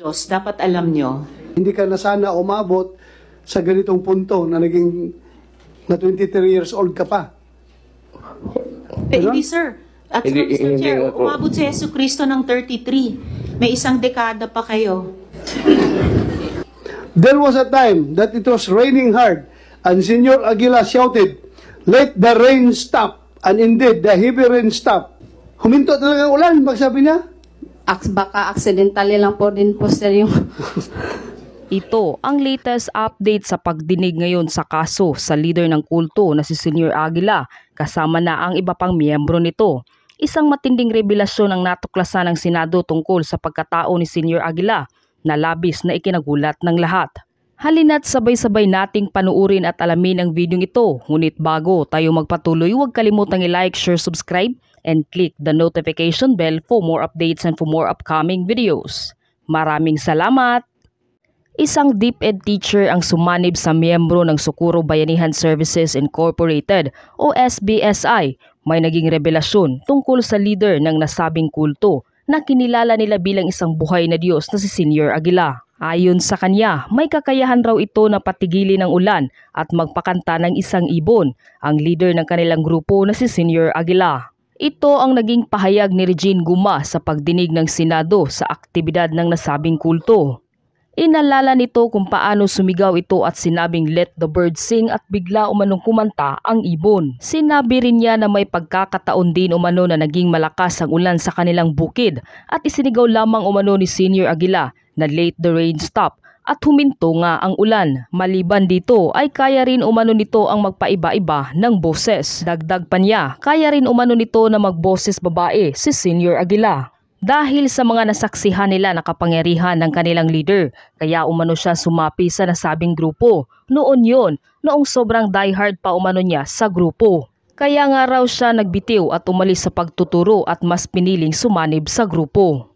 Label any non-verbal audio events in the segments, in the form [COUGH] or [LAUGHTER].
Diyos, dapat alam nyo. Hindi ka na sana umabot sa ganitong punto na naging na 23 years old ka pa. Eh, Hindi diba? sir. At hindi, Mr. Hindi Chair, nga umabot si Yesu Kristo ng 33. May isang dekada pa kayo. There was a time that it was raining hard and Señor Aguila shouted, Let the rain stop. And indeed, the heavy rain stopped. Huminto talaga ang ulan, magsabi niya baka accidentally lang po din po sir yung... [LAUGHS] Ito ang latest update sa pagdinig ngayon sa kaso sa leader ng kulto na si Senior Aguila kasama na ang iba pang miyembro nito. Isang matinding revelasyon ang natuklasan ng Senado tungkol sa pagkatao ni Senior Aguila na labis na ikinagulat ng lahat. Halina't sabay-sabay nating panuurin at alamin ang video ito. Ngunit bago tayo magpatuloy, huwag kalimutang i-like, share, subscribe, and click the notification bell for more updates and for more upcoming videos. Maraming salamat! Isang deep DepEd teacher ang sumanib sa miyembro ng Sukuro Bayanihan Services Incorporated o SBSI. May naging revelasyon tungkol sa leader ng nasabing kulto na kinilala nila bilang isang buhay na Diyos na si Senior Aguila. Ayon sa kanya, may kakayahan raw ito na patigilin ang ulan at magpakanta ng isang ibon, ang leader ng kanilang grupo na si Senior Aguila. Ito ang naging pahayag ni Regine Guma sa pagdinig ng Senado sa aktibidad ng nasabing kulto. Inalala nito kung paano sumigaw ito at sinabing let the bird sing at bigla umanong kumanta ang ibon. Sinabi rin niya na may pagkakataon din umano na naging malakas ang ulan sa kanilang bukid at isinigaw lamang umano ni Senior Aguila na-late the rain stop at huminto nga ang ulan. Maliban dito ay kaya rin umano nito ang magpaiba-iba ng boses. Dagdag pa niya, kaya rin umano nito na magboses babae si Senior Aguila dahil sa mga nasaksihan nila na kapangyarihan ng kanilang leader. Kaya umano siya sumapi sa nasabing grupo. Noon yon, noong sobrang diehard pa umano niya sa grupo. Kaya nga raw siya nagbitiw at umalis sa pagtuturo at mas piniling sumanib sa grupo.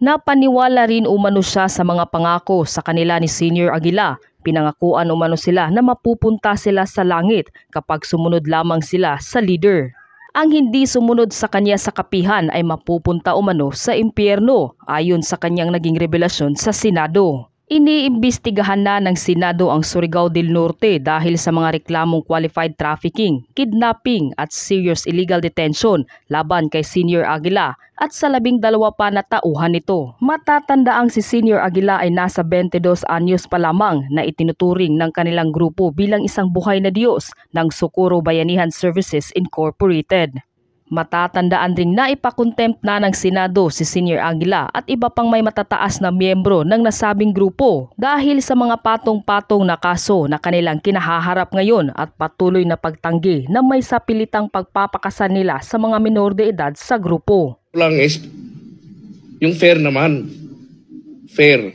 Napaniwala rin umano siya sa mga pangako sa kanila ni Senior Aguila. Pinangakuan umano sila na mapupunta sila sa langit kapag sumunod lamang sila sa leader. Ang hindi sumunod sa kanya sa kapihan ay mapupunta umano sa impyerno ayon sa kanyang naging revelasyon sa Senado. Iniimbestigahan na ng Senado ang Surigao del Norte dahil sa mga reklamong qualified trafficking, kidnapping at serious illegal detention laban kay Senior Aguila at sa labing dalawa pa na tauhan nito. Matatandaang si Senior Aguila ay nasa 22 anyos pa lamang na itinuturing ng kanilang grupo bilang isang buhay na Diyos ng Socorro Bayanihan Services Incorporated. Matatandaan ring ding naipakontempt na ng Senado si Senior Aguila at iba pang may matataas na miyembro ng nasabing grupo dahil sa mga patong-patong na kaso na kanilang kinahaharap ngayon at patuloy na pagtanggi na may sapilitang pagpapakasal nila sa mga minor de edad sa grupo. Lang is yung fair naman. Fair.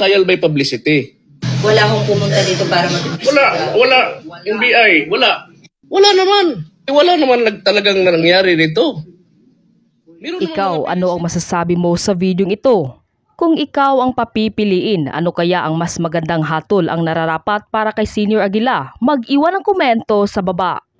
Sayal by publicity. Wala akong pumunta dito para mag Wala, wala. wala. NBI, wala. Wala naman. Eh, wala naman nagtalagang nangyari nito. Meron ikaw, ano ang masasabi mo sa videong ito? Kung ikaw ang papipiliin, ano kaya ang mas magandang hatol ang nararapat para kay Senior Aguila? Mag-iwan ng komento sa baba.